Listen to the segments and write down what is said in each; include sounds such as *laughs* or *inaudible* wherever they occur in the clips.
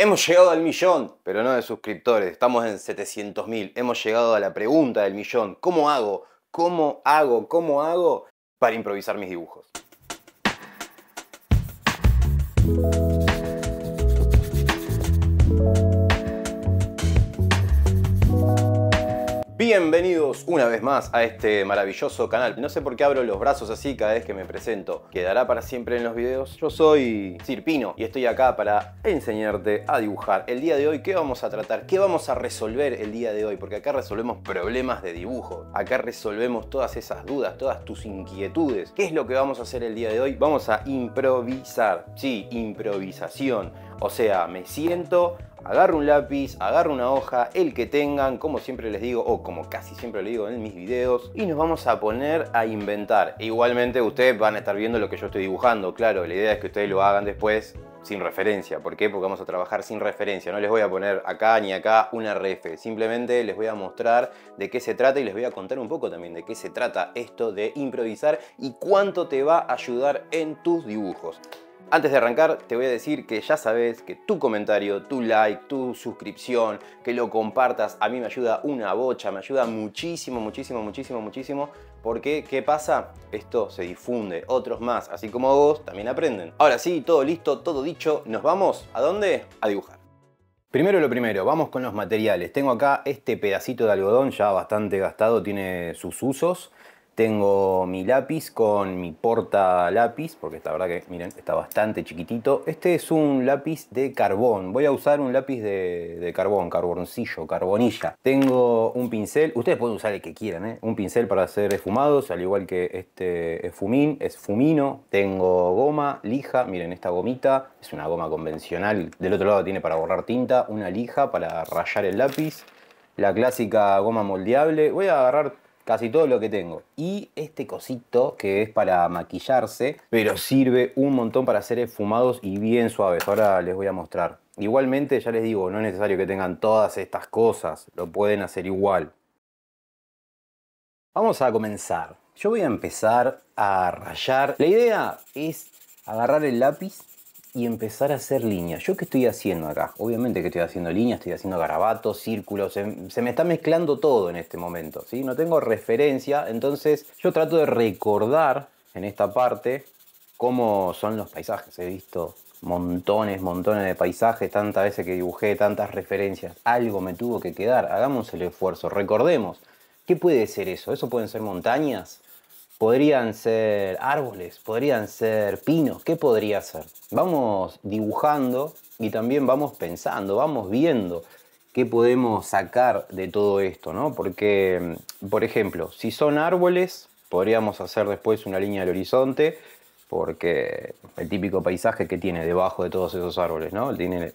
Hemos llegado al millón, pero no de suscriptores, estamos en 700.000. Hemos llegado a la pregunta del millón. ¿Cómo hago? ¿Cómo hago? ¿Cómo hago para improvisar mis dibujos? Bienvenidos una vez más a este maravilloso canal. No sé por qué abro los brazos así cada vez que me presento. Quedará para siempre en los videos. Yo soy Sirpino y estoy acá para enseñarte a dibujar. El día de hoy, ¿qué vamos a tratar? ¿Qué vamos a resolver el día de hoy? Porque acá resolvemos problemas de dibujo. Acá resolvemos todas esas dudas, todas tus inquietudes. ¿Qué es lo que vamos a hacer el día de hoy? Vamos a improvisar. Sí, improvisación. O sea, me siento agarra un lápiz, agarra una hoja, el que tengan, como siempre les digo, o como casi siempre lo digo en mis videos, y nos vamos a poner a inventar. Igualmente ustedes van a estar viendo lo que yo estoy dibujando, claro, la idea es que ustedes lo hagan después sin referencia. ¿Por qué? Porque vamos a trabajar sin referencia. No les voy a poner acá ni acá una RF. Simplemente les voy a mostrar de qué se trata y les voy a contar un poco también de qué se trata esto de improvisar y cuánto te va a ayudar en tus dibujos. Antes de arrancar, te voy a decir que ya sabes que tu comentario, tu like, tu suscripción, que lo compartas, a mí me ayuda una bocha, me ayuda muchísimo, muchísimo, muchísimo, muchísimo, porque ¿qué pasa? Esto se difunde, otros más, así como vos, también aprenden. Ahora sí, todo listo, todo dicho, nos vamos, ¿a dónde? A dibujar. Primero lo primero, vamos con los materiales. Tengo acá este pedacito de algodón ya bastante gastado, tiene sus usos. Tengo mi lápiz con mi porta lápiz, porque esta verdad que, miren, está bastante chiquitito. Este es un lápiz de carbón. Voy a usar un lápiz de, carbón, carboncillo, carbonilla. Tengo un pincel. Ustedes pueden usar el que quieran, ¿eh? Un pincel para hacer esfumados, al igual que este esfumín, es fumino. Tengo goma, lija. Miren, esta gomita es una goma convencional. Del otro lado tiene para borrar tinta, una lija para rayar el lápiz. La clásica goma moldeable. Voy a agarrar casi todo lo que tengo. Y este cosito que es para maquillarse, pero sirve un montón para hacer esfumados y bien suaves. Ahora les voy a mostrar. Igualmente, ya les digo, no es necesario que tengan todas estas cosas, lo pueden hacer igual. Vamos a comenzar. Yo voy a empezar a rayar. La idea es agarrar el lápiz y empezar a hacer líneas. ¿Yo qué estoy haciendo acá? Obviamente que estoy haciendo líneas, estoy haciendo garabatos, círculos, se, me está mezclando todo en este momento, ¿sí? No tengo referencia, entonces yo trato de recordar en esta parte cómo son los paisajes. He visto montones, montones de paisajes, tantas veces que dibujé, tantas referencias, algo me tuvo que quedar, hagamos el esfuerzo, recordemos. ¿Qué puede ser eso? ¿Eso pueden ser montañas? Podrían ser árboles, podrían ser pinos, ¿qué podría ser? Vamos dibujando y también vamos pensando, vamos viendo qué podemos sacar de todo esto, ¿no? Porque, mm, por ejemplo, si son árboles, podríamos hacer después una línea del horizonte, porque el típico paisaje que tiene debajo de todos esos árboles, ¿no? Tiene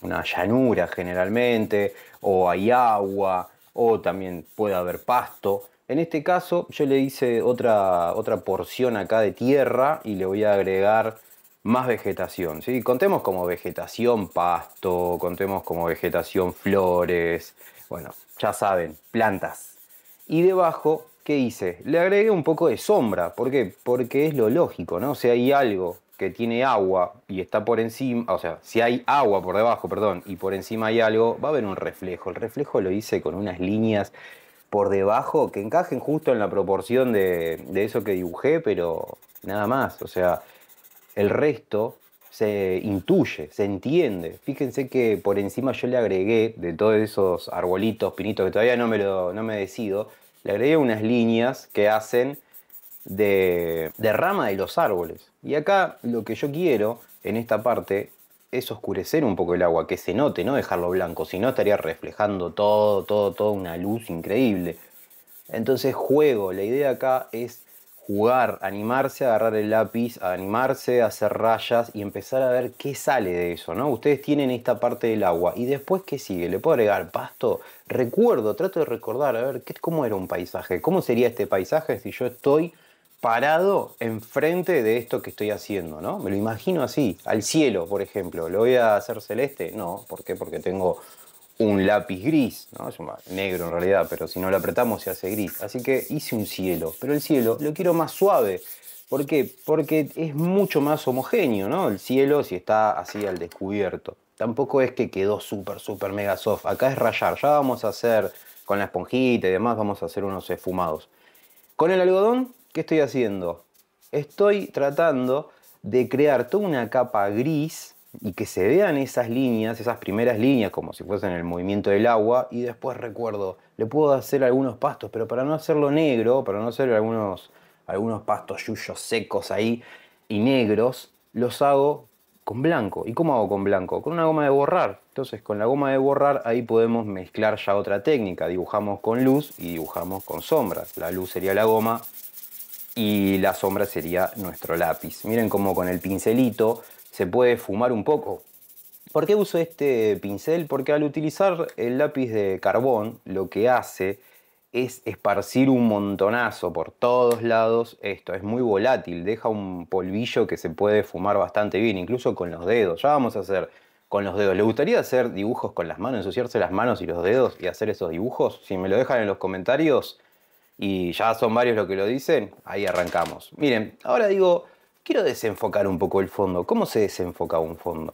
una llanura generalmente, o hay agua, o también puede haber pasto. En este caso yo le hice otra, otra porción acá de tierra y le voy a agregar más vegetación. ¿sí? Contemos como vegetación pasto, contemos como vegetación flores, bueno, ya saben, plantas. Y debajo, ¿qué hice? Le agregué un poco de sombra. ¿Por qué? Porque es lo lógico, ¿no? Si hay algo que tiene agua y está por encima, o sea, si hay agua por debajo, perdón, y por encima hay algo, va a haber un reflejo. El reflejo lo hice con unas líneas por debajo que encajen justo en la proporción de, eso que dibujé, pero nada más. O sea, el resto se intuye, se entiende. Fíjense que por encima yo le agregué de todos esos arbolitos, pinitos que todavía no me, lo, no me decido, le agregué unas líneas que hacen de, de, rama de los árboles. Y acá lo que yo quiero en esta parte es oscurecer un poco el agua, que se note, no dejarlo blanco, si no estaría reflejando todo, todo, toda una luz increíble. Entonces juego, la idea acá es jugar, animarse a agarrar el lápiz, animarse a hacer rayas y empezar a ver qué sale de eso, ¿no? Ustedes tienen esta parte del agua y después qué sigue, le puedo agregar pasto, recuerdo, trato de recordar, a ver, ¿cómo era un paisaje? ¿Cómo sería este paisaje si yo estoy parado enfrente de esto que estoy haciendo, ¿no? Me lo imagino así, al cielo, por ejemplo. ¿Lo voy a hacer celeste? No, ¿por qué? Porque tengo un lápiz gris, ¿no? Es negro en realidad, pero si no lo apretamos se hace gris. Así que hice un cielo, pero el cielo lo quiero más suave. ¿Por qué? Porque es mucho más homogéneo, ¿no? El cielo si está así al descubierto. Tampoco es que quedó súper, súper mega soft. Acá es rayar. Ya vamos a hacer con la esponjita y demás, vamos a hacer unos esfumados. Con el algodón ¿Qué estoy haciendo? Estoy tratando de crear toda una capa gris y que se vean esas líneas, esas primeras líneas, como si fuesen el movimiento del agua, y después recuerdo, le puedo hacer algunos pastos, pero para no hacerlo negro, para no hacer algunos, algunos pastos yuyos secos ahí y negros, los hago con blanco. ¿Y cómo hago con blanco? Con una goma de borrar. Entonces con la goma de borrar ahí podemos mezclar ya otra técnica. Dibujamos con luz y dibujamos con sombras. La luz sería la goma, y la sombra sería nuestro lápiz. Miren cómo con el pincelito se puede fumar un poco. ¿Por qué uso este pincel? Porque al utilizar el lápiz de carbón lo que hace es esparcir un montonazo por todos lados esto, es muy volátil, deja un polvillo que se puede fumar bastante bien, incluso con los dedos, ya vamos a hacer con los dedos. ¿Le gustaría hacer dibujos con las manos, ensuciarse las manos y los dedos y hacer esos dibujos? Si me lo dejan en los comentarios, y ya son varios los que lo dicen, ahí arrancamos. Miren, ahora digo, quiero desenfocar un poco el fondo. ¿Cómo se desenfoca un fondo?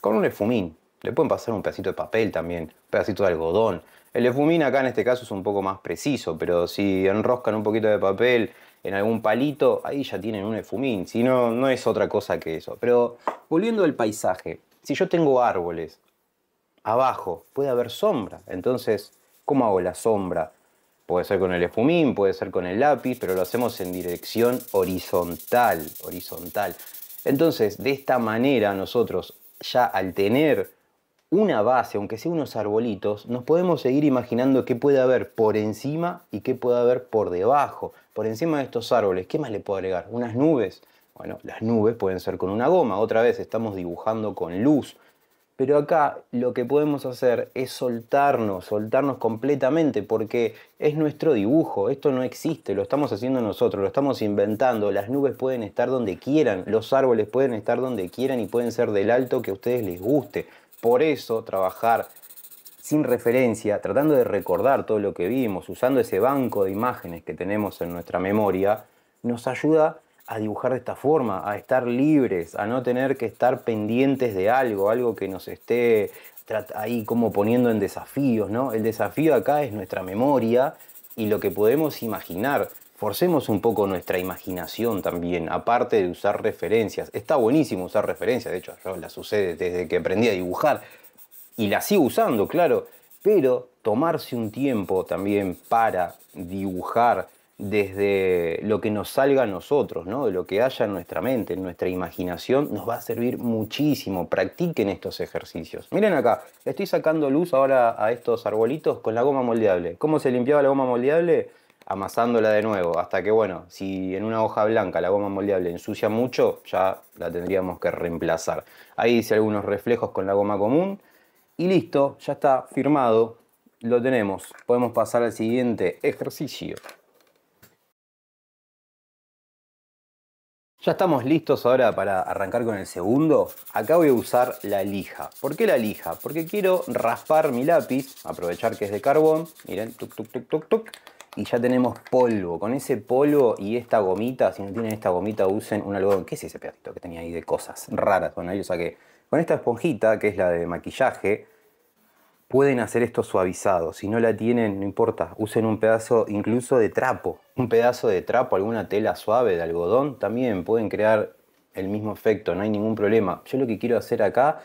Con un efumín. Le pueden pasar un pedacito de papel también, un pedacito de algodón. El efumín acá en este caso es un poco más preciso, pero si enroscan un poquito de papel en algún palito, ahí ya tienen un efumín. Si no, no es otra cosa que eso. Pero volviendo al paisaje, si yo tengo árboles, abajo puede haber sombra. Entonces, ¿cómo hago la sombra? Puede ser con el esfumín, puede ser con el lápiz, pero lo hacemos en dirección horizontal, horizontal. Entonces, de esta manera nosotros ya al tener una base, aunque sea unos arbolitos, nos podemos seguir imaginando qué puede haber por encima y qué puede haber por debajo. Por encima de estos árboles, ¿qué más le puedo agregar? ¿Unas nubes? Bueno, las nubes pueden ser con una goma. Otra vez estamos dibujando con luz. Pero acá lo que podemos hacer es soltarnos, soltarnos completamente, porque es nuestro dibujo, esto no existe, lo estamos haciendo nosotros, lo estamos inventando, las nubes pueden estar donde quieran, los árboles pueden estar donde quieran y pueden ser del alto que a ustedes les guste. Por eso trabajar sin referencia, tratando de recordar todo lo que vimos, usando ese banco de imágenes que tenemos en nuestra memoria, nos ayuda a dibujar de esta forma, a estar libres, a no tener que estar pendientes de algo, algo que nos esté ahí como poniendo en desafíos, ¿no? El desafío acá es nuestra memoria y lo que podemos imaginar. Forcemos un poco nuestra imaginación también, aparte de usar referencias. Está buenísimo usar referencias, de hecho yo las usé desde que aprendí a dibujar y las sigo usando, claro, pero tomarse un tiempo también para dibujar, desde lo que nos salga a nosotros, de lo que haya en nuestra mente, en nuestra imaginación, nos va a servir muchísimo. Practiquen estos ejercicios. Miren acá, estoy sacando luz ahora a estos arbolitos con la goma moldeable. ¿Cómo se limpiaba la goma moldeable? Amasándola de nuevo, hasta que bueno, si en una hoja blanca la goma moldeable ensucia mucho, ya la tendríamos que reemplazar. Ahí hice algunos reflejos con la goma común y listo, ya está firmado, lo tenemos. Podemos pasar al siguiente ejercicio. Ya estamos listos ahora para arrancar con el segundo. Acá voy a usar la lija. ¿Por qué la lija? Porque quiero raspar mi lápiz, aprovechar que es de carbón. Miren, tuk tuk tuk tuk tuk, Y ya tenemos polvo. Con ese polvo y esta gomita, si no tienen esta gomita, usen un algodón. ¿Qué es ese pedacito que tenía ahí de cosas raras? Bueno, ahí saqué. Con esta esponjita, que es la de maquillaje, pueden hacer esto suavizado. Si no la tienen, no importa. Usen un pedazo incluso de trapo. Un pedazo de trapo, alguna tela suave de algodón, también pueden crear el mismo efecto, no hay ningún problema. Yo lo que quiero hacer acá,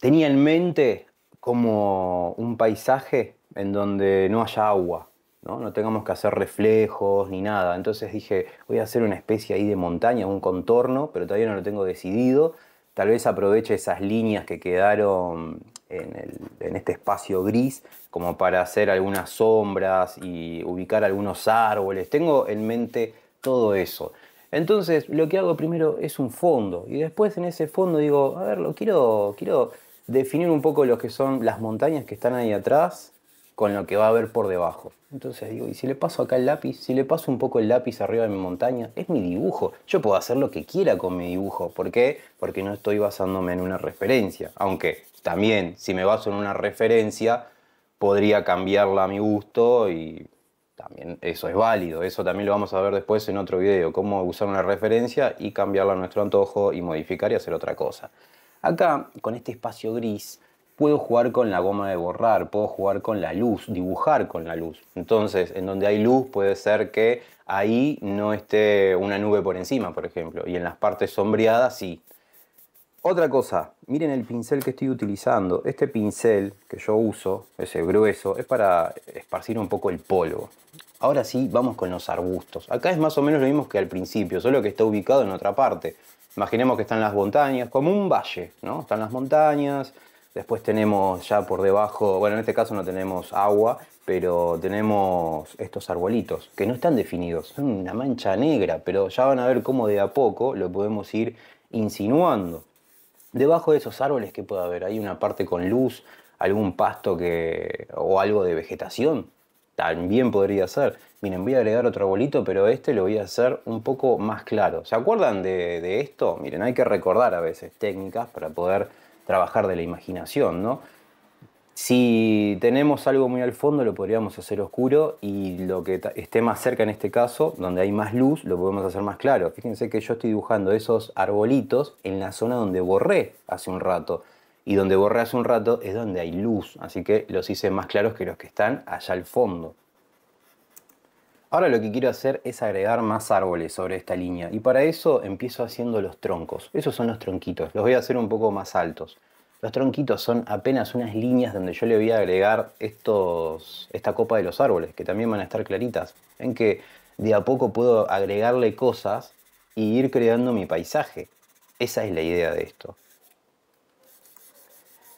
tenía en mente como un paisaje en donde no haya agua, ¿no? tengamos que hacer reflejos ni nada. Entonces dije, voy a hacer una especie ahí de montaña, un contorno, pero todavía no lo tengo decidido. Tal vez aproveche esas líneas que quedaron en, este espacio gris como para hacer algunas sombras y ubicar algunos árboles. Tengo en mente todo eso. Entonces lo que hago primero es un fondo y después en ese fondo digo, a ver, quiero, quiero definir un poco lo que son las montañas que están ahí atrás con lo que va a haber por debajo. Entonces digo, ¿y si le paso acá el lápiz? Si le paso un poco el lápiz arriba de mi montaña, es mi dibujo. Yo puedo hacer lo que quiera con mi dibujo. ¿Por qué? Porque no estoy basándome en una referencia. Aunque también, si me baso en una referencia, podría cambiarla a mi gusto y también eso es válido. Eso también lo vamos a ver después en otro video, cómo usar una referencia y cambiarla a nuestro antojo y modificar y hacer otra cosa. Acá, con este espacio gris, puedo jugar con la goma de borrar, puedo jugar con la luz, dibujar con la luz. Entonces, en donde hay luz puede ser que ahí no esté una nube por encima, por ejemplo, y en las partes sombreadas sí. Otra cosa, miren el pincel que estoy utilizando. Este pincel que yo uso, ese grueso, es para esparcir un poco el polvo. Ahora sí, vamos con los arbustos. Acá es más o menos lo mismo que al principio, solo que está ubicado en otra parte. Imaginemos que están las montañas, como un valle, ¿no? Están las montañas, después tenemos ya por debajo, bueno, en este caso no tenemos agua, pero tenemos estos arbolitos que no están definidos, son una mancha negra, pero ya van a ver cómo de a poco lo podemos ir insinuando debajo de esos árboles que puede haber, hay una parte con luz, algún pasto que o algo de vegetación, también podría ser. Miren, voy a agregar otro arbolito, pero este lo voy a hacer un poco más claro. ¿Se acuerdan de, de esto? Miren, hay que recordar a veces técnicas para poder trabajar de la imaginación, ¿no? Si tenemos algo muy al fondo lo podríamos hacer oscuro y lo que esté más cerca en este caso, donde hay más luz, lo podemos hacer más claro. Fíjense que yo estoy dibujando esos arbolitos en la zona donde borré hace un rato. Y donde borré hace un rato es donde hay luz, así que los hice más claros que los que están allá al fondo. Ahora lo que quiero hacer es agregar más árboles sobre esta línea y para eso empiezo haciendo los troncos. Esos son los tronquitos, los voy a hacer un poco más altos. Los tronquitos son apenas unas líneas donde yo le voy a agregar estos, esta copa de los árboles, que también van a estar claritas. en que de a poco puedo agregarle cosas y ir creando mi paisaje. Esa es la idea de esto.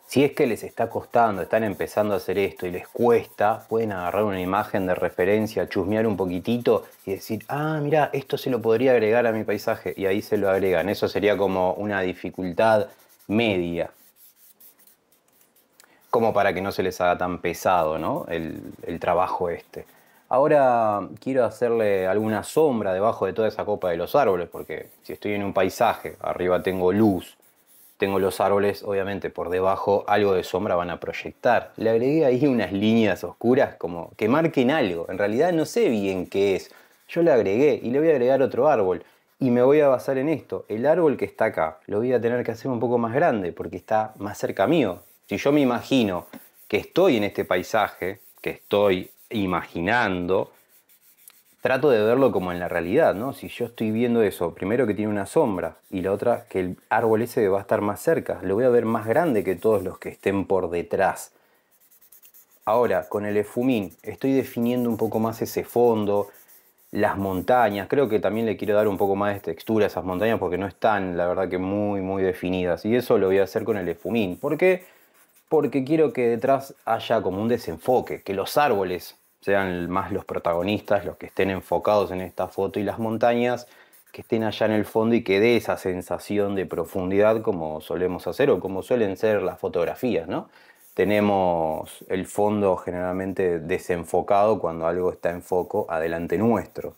Si es que les está costando, están empezando a hacer esto y les cuesta, pueden agarrar una imagen de referencia, chusmear un poquitito y decir, ah, mira, esto se lo podría agregar a mi paisaje y ahí se lo agregan. Eso sería como una dificultad media como para que no se les haga tan pesado el, el trabajo este. Ahora quiero hacerle alguna sombra debajo de toda esa copa de los árboles, porque si estoy en un paisaje, arriba tengo luz, tengo los árboles, obviamente por debajo algo de sombra van a proyectar. Le agregué ahí unas líneas oscuras como que marquen algo. En realidad no sé bien qué es. Yo le agregué y le voy a agregar otro árbol. Y me voy a basar en esto. El árbol que está acá lo voy a tener que hacer un poco más grande porque está más cerca mío. Si yo me imagino que estoy en este paisaje, que estoy imaginando, trato de verlo como en la realidad, ¿no? Si yo estoy viendo eso, primero que tiene una sombra y la otra que el árbol ese va a estar más cerca, lo voy a ver más grande que todos los que estén por detrás. Ahora, con el efumín, estoy definiendo un poco más ese fondo, las montañas, creo que también le quiero dar un poco más de textura a esas montañas porque no están, la verdad que muy, muy definidas. Y eso lo voy a hacer con el efumín, porque porque quiero que detrás haya como un desenfoque, que los árboles sean más los protagonistas, los que estén enfocados en esta foto y las montañas que estén allá en el fondo y que dé esa sensación de profundidad como solemos hacer o como suelen ser las fotografías, ¿no? Tenemos el fondo generalmente desenfocado cuando algo está en foco adelante nuestro.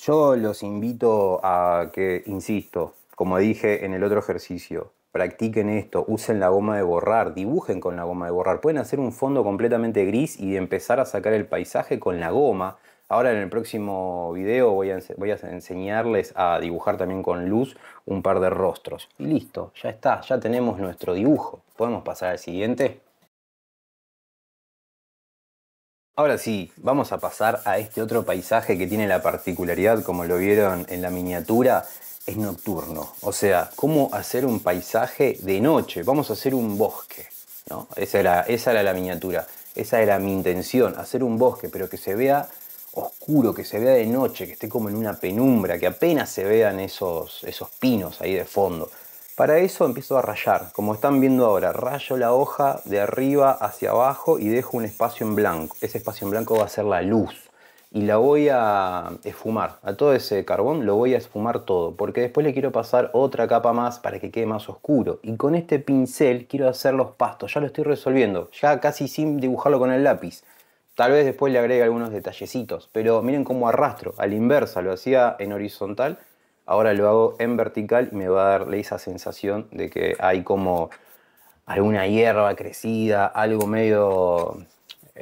Yo los invito a que, insisto, como dije en el otro ejercicio, practiquen esto, usen la goma de borrar, dibujen con la goma de borrar, pueden hacer un fondo completamente gris y empezar a sacar el paisaje con la goma. Ahora en el próximo video voy a, enseñarles a dibujar también con luz un par de rostros. Y listo, ya está, ya tenemos nuestro dibujo. ¿Podemos pasar al siguiente? Ahora sí, vamos a pasar a este otro paisaje que tiene la particularidad, como lo vieron en la miniatura, es nocturno. O sea, cómo hacer un paisaje de noche. Vamos a hacer un bosque. ¿no? Esa, era, esa era la miniatura. Esa era mi intención, hacer un bosque, pero que se vea oscuro, que se vea de noche, que esté como en una penumbra, que apenas se vean esos, esos pinos ahí de fondo. Para eso empiezo a rayar, como están viendo ahora, rayo la hoja de arriba hacia abajo y dejo un espacio en blanco. Ese espacio en blanco va a ser la luz y la voy a esfumar. A todo ese carbón lo voy a esfumar todo, porque después le quiero pasar otra capa más para que quede más oscuro. Y con este pincel quiero hacer los pastos, ya lo estoy resolviendo, ya casi sin dibujarlo con el lápiz. Tal vez después le agregue algunos detallecitos, pero miren cómo arrastro, a la inversa, lo hacía en horizontal, ahora lo hago en vertical y me va a darle esa sensación de que hay como alguna hierba crecida, algo medio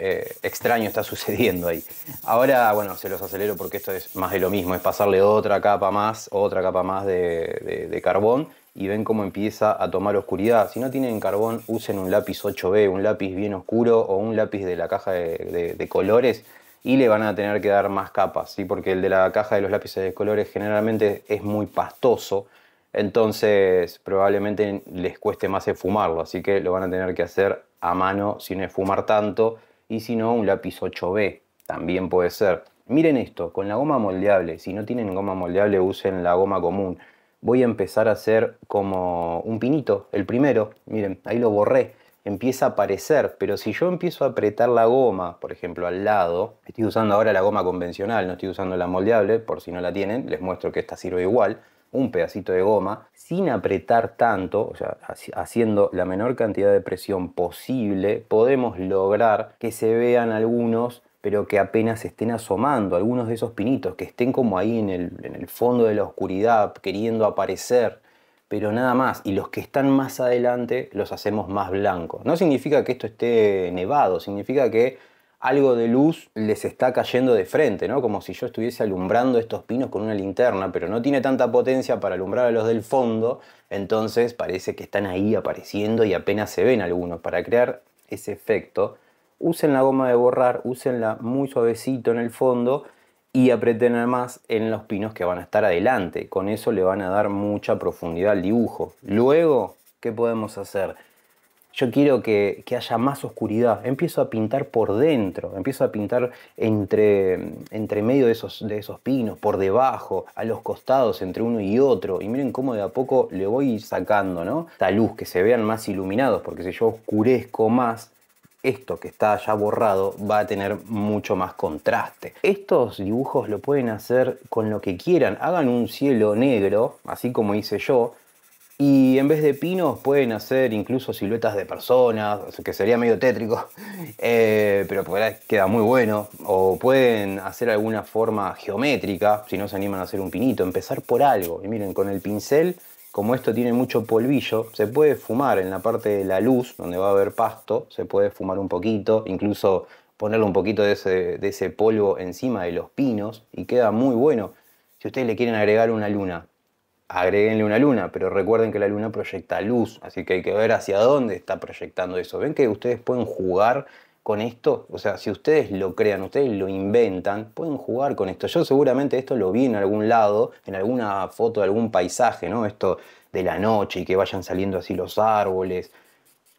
eh, extraño está *laughs* sucediendo ahí. Ahora, bueno, se los acelero porque esto es más de lo mismo, es pasarle otra capa más, otra capa más de, carbón y ven cómo empieza a tomar oscuridad. Si no tienen carbón, usen un lápiz 8B, un lápiz bien oscuro o un lápiz de la caja de, colores y le van a tener que dar más capas, ¿sí? porque el de la caja de los lápices de colores generalmente es muy pastoso, entonces probablemente les cueste más esfumarlo, así que lo van a tener que hacer a mano sin esfumar tanto y si no un lápiz 8B también puede ser. Miren esto, con la goma moldeable, si no tienen goma moldeable usen la goma común. Voy a empezar a hacer como un pinito, el primero, miren, ahí lo borré, empieza a aparecer, pero si yo empiezo a apretar la goma, por ejemplo al lado, estoy usando ahora la goma convencional, no estoy usando la moldeable, por si no la tienen, les muestro que esta sirve igual, un pedacito de goma sin apretar tanto, o sea, haciendo la menor cantidad de presión posible, podemos lograr que se vean algunos pero que apenas estén asomando, algunos de esos pinitos que estén como ahí en el, en el fondo de la oscuridad, queriendo aparecer pero nada más. Y los que están más adelante los hacemos más blancos. No significa que esto esté nevado, significa que algo de luz les está cayendo de frente, ¿no? Como si yo estuviese alumbrando estos pinos con una linterna, pero no tiene tanta potencia para alumbrar a los del fondo, entonces parece que están ahí apareciendo y apenas se ven algunos. Para crear ese efecto, usen la goma de borrar, úsenla muy suavecito en el fondo y apreten más en los pinos que van a estar adelante. Con eso le van a dar mucha profundidad al dibujo. Luego, ¿qué podemos hacer? yo quiero que, haya más oscuridad. Empiezo a pintar por dentro, empiezo a pintar entre, entre medio de esos, de esos pinos, por debajo, a los costados, entre uno y otro. Y miren cómo de a poco le voy sacando, ¿no? Esta luz, que se vean más iluminados, porque si yo oscurezco más, esto que está ya borrado va a tener mucho más contraste. Estos dibujos lo pueden hacer con lo que quieran. Hagan un cielo negro, así como hice yo, y en vez de pinos pueden hacer incluso siluetas de personas, que sería medio tétrico, *laughs* eh, pero queda muy bueno. O pueden hacer alguna forma geométrica, si no se animan a hacer un pinito, empezar por algo. Y miren, con el pincel, como esto tiene mucho polvillo, se puede fumar en la parte de la luz, donde va a haber pasto, se puede fumar un poquito, incluso ponerle un poquito de ese, de ese polvo encima de los pinos y queda muy bueno. Si ustedes le quieren agregar una luna agreguenle una luna, pero recuerden que la luna proyecta luz, así que hay que ver hacia dónde está proyectando eso. ¿Ven que ustedes pueden jugar con esto? O sea, si ustedes lo crean, ustedes lo inventan, pueden jugar con esto. Yo seguramente esto lo vi en algún lado, en alguna foto de algún paisaje, ¿no? Esto de la noche y que vayan saliendo así los árboles,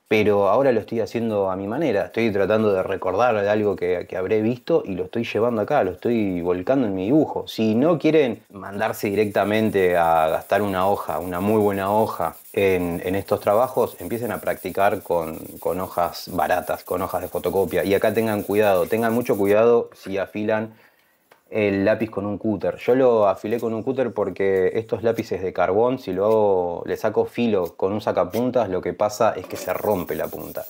pero ahora lo estoy haciendo a mi manera, estoy tratando de recordar algo que, que, habré visto y lo estoy llevando acá, lo estoy volcando en mi dibujo. Si no quieren mandarse directamente a gastar una hoja, una muy buena hoja en, estos trabajos, empiecen a practicar con, con hojas baratas, con hojas de fotocopia. Y acá tengan cuidado, tengan mucho cuidado si afilan el lápiz con un cúter. Yo lo afilé con un cúter porque estos lápices de carbón, si lo le saco filo con un sacapuntas, lo que pasa es que se rompe la punta.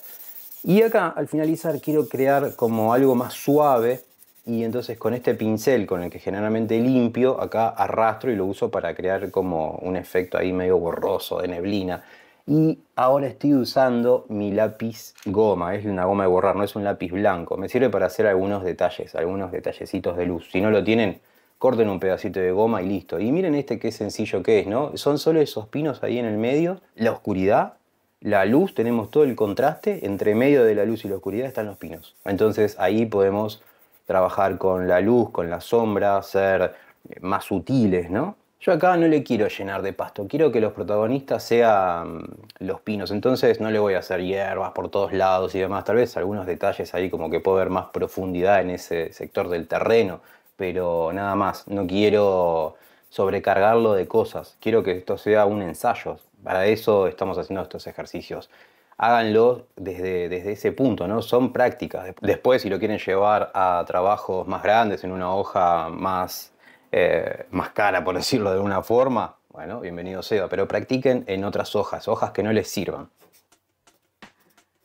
Y acá, al finalizar, quiero crear como algo más suave y entonces con este pincel con el que generalmente limpio, acá arrastro y lo uso para crear como un efecto ahí medio borroso de neblina y ahora estoy usando mi lápiz goma, es una goma de borrar, no es un lápiz blanco, me sirve para hacer algunos detalles, algunos detallecitos de luz, si no lo tienen corten un pedacito de goma y listo, y miren este qué sencillo que es, ¿no? Son solo esos pinos ahí en el medio, la oscuridad, la luz, tenemos todo el contraste, entre medio de la luz y la oscuridad están los pinos, entonces ahí podemos trabajar con la luz, con la sombra, ser más sutiles, ¿no? Yo acá no le quiero llenar de pasto, quiero que los protagonistas sean los pinos, entonces no le voy a hacer hierbas por todos lados y demás, tal vez algunos detalles ahí como que puedo ver más profundidad en ese sector del terreno, pero nada más, no quiero sobrecargarlo de cosas, quiero que esto sea un ensayo, para eso estamos haciendo estos ejercicios. Háganlo desde, desde ese punto, ¿no? Son prácticas. Después, si lo quieren llevar a trabajos más grandes, en una hoja más eh, más cara, por decirlo de una forma, bueno, bienvenido sea, pero practiquen en otras hojas, hojas que no les sirvan.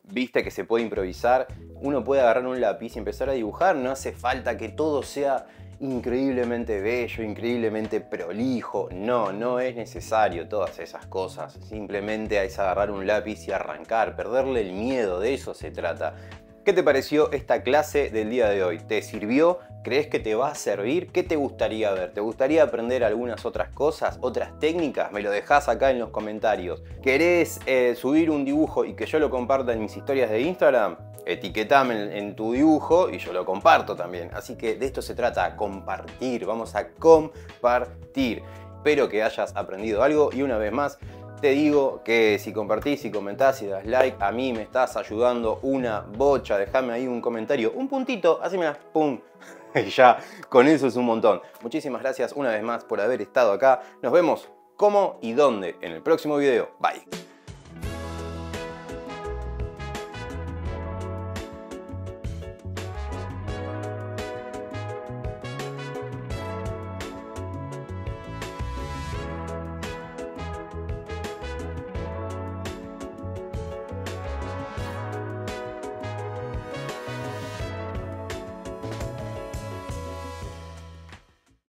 Viste que se puede improvisar, uno puede agarrar un lápiz y empezar a dibujar, no hace falta que todo sea increíblemente bello, increíblemente prolijo. No, no es necesario todas esas cosas. Simplemente es agarrar un lápiz y arrancar, perderle el miedo, de eso se trata. ¿Qué te pareció esta clase del día de hoy? ¿Te sirvió? ¿Crees que te va a servir? ¿Qué te gustaría ver? ¿Te gustaría aprender algunas otras cosas, otras técnicas? Me lo dejas acá en los comentarios. ¿Querés eh, subir un dibujo y que yo lo comparta en mis historias de Instagram? Etiquetame en, en tu dibujo y yo lo comparto también. Así que de esto se trata, compartir. Vamos a compartir. Espero que hayas aprendido algo y una vez más te digo que si compartís, y comentás, y das like, a mí me estás ayudando una bocha. Dejame ahí un comentario, un puntito, así me das pum. *laughs* Y ya, con eso es un montón. Muchísimas gracias una vez más por haber estado acá. Nos vemos cómo y dónde en el próximo video. Bye.